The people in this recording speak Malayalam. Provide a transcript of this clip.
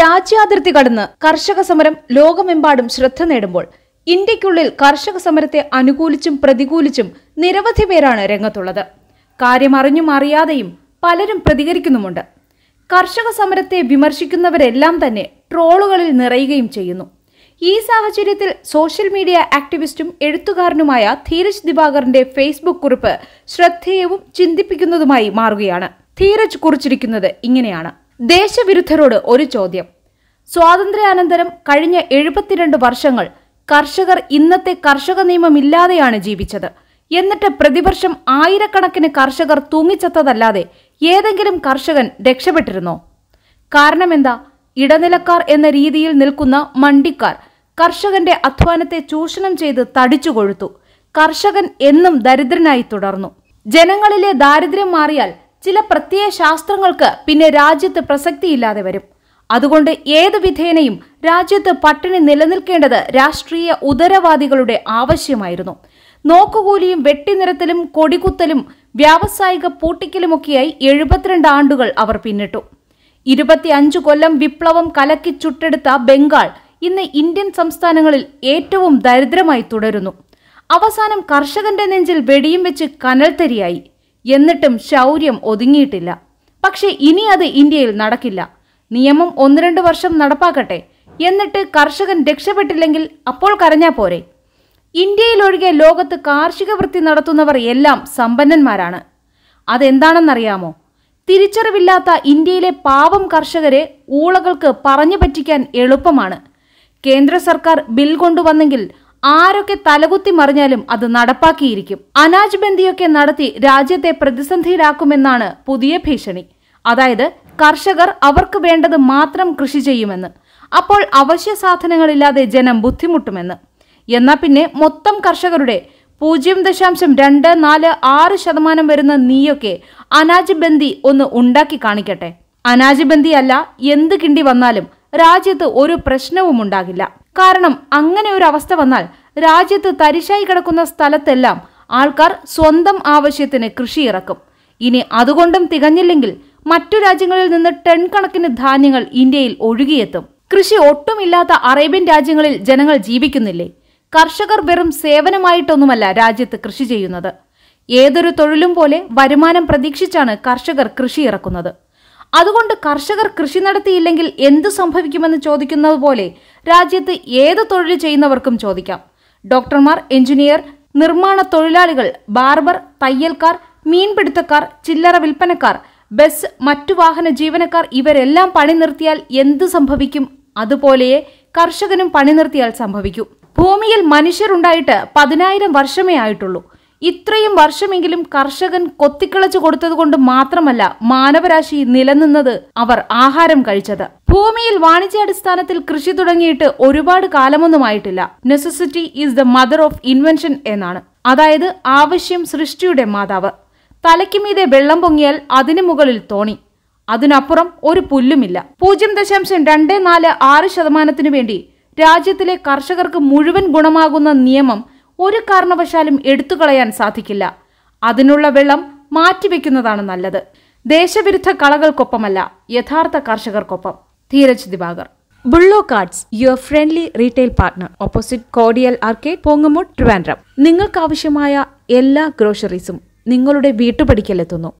രാജ്യാതിർത്തി കടന്ന് കർഷക സമരം ലോകമെമ്പാടും ശ്രദ്ധ നേടുമ്പോൾ ഇന്ത്യക്കുള്ളിൽ കർഷക സമരത്തെ അനുകൂലിച്ചും പ്രതികൂലിച്ചും നിരവധി പേരാണ് രംഗത്തുള്ളത് കാര്യമറിഞ്ഞും അറിയാതെയും പലരും പ്രതികരിക്കുന്നുമുണ്ട് കർഷക സമരത്തെ വിമർശിക്കുന്നവരെല്ലാം തന്നെ ട്രോളുകളിൽ നിറയുകയും ചെയ്യുന്നു ഈ സാഹചര്യത്തിൽ സോഷ്യൽ മീഡിയ ആക്ടിവിസ്റ്റും എഴുത്തുകാരനുമായ ധീരജ് ദിവാകറിന്റെ ഫേസ്ബുക്ക് കുറിപ്പ് ശ്രദ്ധേയവും ചിന്തിപ്പിക്കുന്നതുമായി മാറുകയാണ് ധീരജ് കുറിച്ചിരിക്കുന്നത് ഇങ്ങനെയാണ് ദേശവിരുദ്ധരോട് ഒരു ചോദ്യം സ്വാതന്ത്ര്യാനന്തരം കഴിഞ്ഞ എഴുപത്തിരണ്ട് വർഷങ്ങൾ കർഷകർ ഇന്നത്തെ കർഷക നിയമമില്ലാതെയാണ് ജീവിച്ചത് എന്നിട്ട് പ്രതിവർഷം ആയിരക്കണക്കിന് കർഷകർ തൂങ്ങിച്ചത്തതല്ലാതെ ഏതെങ്കിലും കർഷകൻ രക്ഷപ്പെട്ടിരുന്നോ കാരണമെന്താ ഇടനിലക്കാർ എന്ന രീതിയിൽ നിൽക്കുന്ന മണ്ടിക്കാർ കർഷകന്റെ അധ്വാനത്തെ ചൂഷണം ചെയ്ത് കൊഴുത്തു കർഷകൻ എന്നും ദരിദ്രനായി തുടർന്നു ജനങ്ങളിലെ ദാരിദ്ര്യം മാറിയാൽ ചില പ്രത്യയ ശാസ്ത്രങ്ങൾക്ക് പിന്നെ രാജ്യത്ത് പ്രസക്തിയില്ലാതെ വരും അതുകൊണ്ട് ഏത് വിധേനയും രാജ്യത്ത് പട്ടിണി നിലനിൽക്കേണ്ടത് രാഷ്ട്രീയ ഉദരവാദികളുടെ ആവശ്യമായിരുന്നു നോക്കുകൂലിയും വെട്ടിനിരത്തലും കൊടികുത്തലും വ്യാവസായിക പൂട്ടിക്കലുമൊക്കെയായി എഴുപത്തിരണ്ട് ആണ്ടുകൾ അവർ പിന്നിട്ടു ഇരുപത്തിയഞ്ചു കൊല്ലം വിപ്ലവം കലക്കി ചുട്ടെടുത്ത ബംഗാൾ ഇന്ന് ഇന്ത്യൻ സംസ്ഥാനങ്ങളിൽ ഏറ്റവും ദരിദ്രമായി തുടരുന്നു അവസാനം കർഷകന്റെ നെഞ്ചിൽ വെടിയും വെച്ച് കനൽത്തരിയായി എന്നിട്ടും ശൗര്യം ഒതുങ്ങിയിട്ടില്ല പക്ഷേ ഇനി അത് ഇന്ത്യയിൽ നടക്കില്ല നിയമം ഒന്ന് രണ്ട് വർഷം നടപ്പാക്കട്ടെ എന്നിട്ട് കർഷകൻ രക്ഷപ്പെട്ടില്ലെങ്കിൽ അപ്പോൾ കരഞ്ഞാ പോരെ ഇന്ത്യയിലൊഴികെ ലോകത്ത് കാർഷിക വൃത്തി നടത്തുന്നവർ എല്ലാം സമ്പന്നന്മാരാണ് അതെന്താണെന്നറിയാമോ തിരിച്ചറിവില്ലാത്ത ഇന്ത്യയിലെ പാവം കർഷകരെ ഊളകൾക്ക് പറഞ്ഞു പറ്റിക്കാൻ എളുപ്പമാണ് കേന്ദ്ര സർക്കാർ ബിൽ കൊണ്ടുവന്നെങ്കിൽ ആരൊക്കെ തലകുത്തി മറിഞ്ഞാലും അത് നടപ്പാക്കിയിരിക്കും അനാജ് ബന്ദിയൊക്കെ നടത്തി രാജ്യത്തെ പ്രതിസന്ധിയിലാക്കുമെന്നാണ് പുതിയ ഭീഷണി അതായത് കർഷകർ അവർക്ക് വേണ്ടത് മാത്രം കൃഷി ചെയ്യുമെന്ന് അപ്പോൾ അവശ്യ സാധനങ്ങളില്ലാതെ ജനം ബുദ്ധിമുട്ടുമെന്ന് എന്നാൽ പിന്നെ മൊത്തം കർഷകരുടെ പൂജ്യം ദശാംശം രണ്ട് നാല് ആറ് ശതമാനം വരുന്ന നീയൊക്കെ അനാജ് ബന്ദി ഒന്ന് ഉണ്ടാക്കി കാണിക്കട്ടെ അനാജ് ബന്ദി അല്ല എന്ത് കിണ്ടി വന്നാലും രാജ്യത്ത് ഒരു പ്രശ്നവും ഉണ്ടാകില്ല കാരണം അങ്ങനെ ഒരു അവസ്ഥ വന്നാൽ രാജ്യത്ത് തരിശായി കിടക്കുന്ന സ്ഥലത്തെല്ലാം ആൾക്കാർ സ്വന്തം ആവശ്യത്തിന് കൃഷി ഇറക്കും ഇനി അതുകൊണ്ടും തികഞ്ഞില്ലെങ്കിൽ മറ്റു രാജ്യങ്ങളിൽ നിന്ന് ടൺ കണക്കിന് ധാന്യങ്ങൾ ഇന്ത്യയിൽ ഒഴുകിയെത്തും കൃഷി ഒട്ടുമില്ലാത്ത അറേബ്യൻ രാജ്യങ്ങളിൽ ജനങ്ങൾ ജീവിക്കുന്നില്ലേ കർഷകർ വെറും സേവനമായിട്ടൊന്നുമല്ല രാജ്യത്ത് കൃഷി ചെയ്യുന്നത് ഏതൊരു തൊഴിലും പോലെ വരുമാനം പ്രതീക്ഷിച്ചാണ് കർഷകർ കൃഷി ഇറക്കുന്നത് അതുകൊണ്ട് കർഷകർ കൃഷി നടത്തിയില്ലെങ്കിൽ എന്തു സംഭവിക്കുമെന്ന് ചോദിക്കുന്നത് പോലെ രാജ്യത്ത് ഏത് തൊഴിൽ ചെയ്യുന്നവർക്കും ചോദിക്കാം ഡോക്ടർമാർ എഞ്ചിനീയർ നിർമ്മാണ തൊഴിലാളികൾ ബാർബർ തയ്യൽക്കാർ മീൻപിടുത്തക്കാർ ചില്ലറ വിൽപ്പനക്കാർ ബസ് മറ്റു വാഹന ജീവനക്കാർ ഇവരെല്ലാം പണി നിർത്തിയാൽ എന്ത് സംഭവിക്കും അതുപോലെയേ കർഷകനും പണി നിർത്തിയാൽ സംഭവിക്കും ഭൂമിയിൽ മനുഷ്യരുണ്ടായിട്ട് പതിനായിരം വർഷമേ ആയിട്ടുള്ളൂ ഇത്രയും വർഷമെങ്കിലും കർഷകൻ കൊത്തിക്കളച്ചു കൊടുത്തതുകൊണ്ട് മാത്രമല്ല മാനവരാശി നിലനിന്നത് അവർ ആഹാരം കഴിച്ചത് ഭൂമിയിൽ വാണിജ്യാടിസ്ഥാനത്തിൽ കൃഷി തുടങ്ങിയിട്ട് ഒരുപാട് കാലമൊന്നുമായിട്ടില്ല necessity is the mother of invention എന്നാണ് അതായത് ആവശ്യം സൃഷ്ടിയുടെ മാതാവ് തലയ്ക്കുമീതെ വെള്ളം പൊങ്ങിയാൽ അതിനു മുകളിൽ തോണി അതിനപ്പുറം ഒരു പുല്ലുമില്ല പൂജ്യം ദശാംശം രണ്ട് നാല് ആറ് ശതമാനത്തിനു വേണ്ടി രാജ്യത്തിലെ കർഷകർക്ക് മുഴുവൻ ഗുണമാകുന്ന നിയമം ഒരു കാരണവശാലും എടുത്തു കളയാൻ സാധിക്കില്ല അതിനുള്ള വെള്ളം മാറ്റിവെക്കുന്നതാണ് നല്ലത് ദേശവിരുദ്ധ കളകൾക്കൊപ്പമല്ല യഥാർത്ഥ കർഷകർക്കൊപ്പം ധീരജ് ദിവാകർ ബുള്ളോ cards your friendly retail partner opposite cordial arcade പോങ്ങമോ ട്രിവാൻഡ്രം നിങ്ങൾക്ക് ആവശ്യമായ എല്ലാ ഗ്രോഷറീസും നിങ്ങളുടെ വീട്ടുപടിക്കലെത്തുന്നു